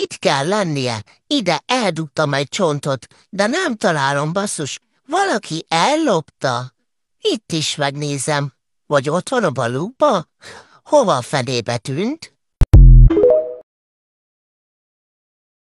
Itt kell lennie. Ide eldugtam egy csontot, de nem találom, basszus. Valaki ellopta. Itt is megnézem. Vagy ott van a balukba? Hova fenébe tűnt?